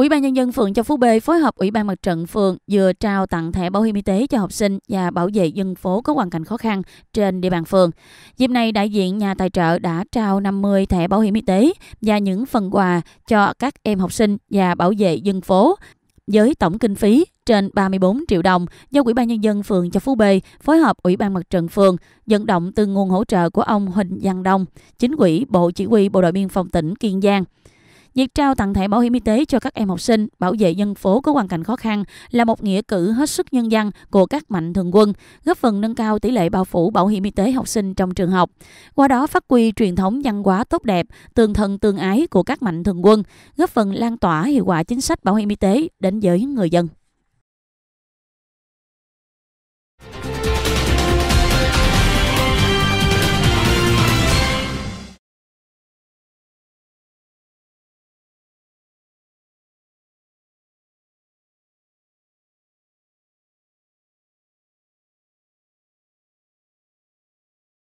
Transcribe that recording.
Ủy ban nhân dân phường Châu Phú B phối hợp Ủy ban Mặt trận phường vừa trao tặng thẻ bảo hiểm y tế cho học sinh và bảo vệ dân phố có hoàn cảnh khó khăn trên địa bàn phường. Dịp này đại diện nhà tài trợ đã trao 50 thẻ bảo hiểm y tế và những phần quà cho các em học sinh và bảo vệ dân phố với tổng kinh phí trên 34 triệu đồng do Ủy ban Nhân dân phường Châu Phú B phối hợp Ủy ban Mặt trận phường vận động từ nguồn hỗ trợ của ông Huỳnh Văn Đông, chính quỹ Bộ Chỉ huy Bộ đội Biên phòng tỉnh Kiên Giang. Việc trao tặng thẻ bảo hiểm y tế cho các em học sinh, bảo vệ dân phố có hoàn cảnh khó khăn là một nghĩa cử hết sức nhân dân của các mạnh thường quân, góp phần nâng cao tỷ lệ bao phủ bảo hiểm y tế học sinh trong trường học. Qua đó phát huy truyền thống văn hóa tốt đẹp, tương thân tương ái của các mạnh thường quân, góp phần lan tỏa hiệu quả chính sách bảo hiểm y tế đến với người dân.